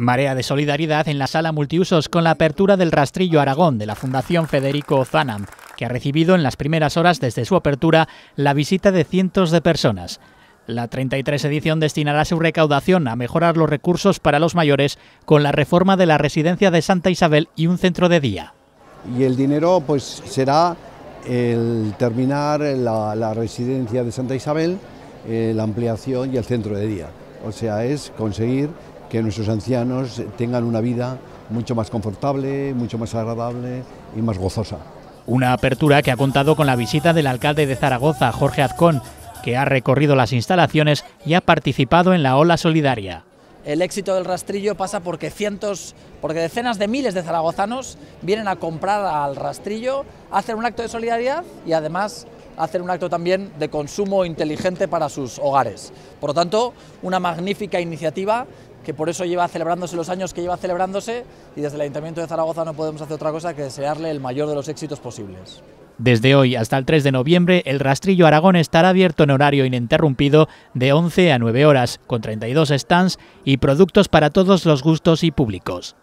Marea de Solidaridad en la sala multiusos con la apertura del Rastrillo Aragón de la Fundación Federico Zanam, que ha recibido en las primeras horas desde su apertura la visita de cientos de personas. La 33 edición destinará su recaudación a mejorar los recursos para los mayores con la reforma de la residencia de Santa Isabel y un centro de día. Y el dinero pues será el terminar la, residencia de Santa Isabel, eh, la ampliación y el centro de día. O sea, es conseguir que nuestros ancianos tengan una vida mucho más confortable, mucho más agradable y más gozosa. Una apertura que ha contado con la visita del alcalde de Zaragoza, Jorge Azcón, que ha recorrido las instalaciones y ha participado en la ola solidaria. El éxito del rastrillo pasa porque cientos, porque decenas de miles de zaragozanos vienen a comprar al rastrillo, hacer un acto de solidaridad y además Hacer un acto también de consumo inteligente para sus hogares. Por lo tanto, una magnífica iniciativa que por eso lleva celebrándose los años que lleva celebrándose y desde el Ayuntamiento de Zaragoza no podemos hacer otra cosa que desearle el mayor de los éxitos posibles. Desde hoy hasta el 3 de noviembre, el Rastrillo Aragón estará abierto en horario ininterrumpido de 11 a 9 horas, con 32 stands y productos para todos los gustos y públicos.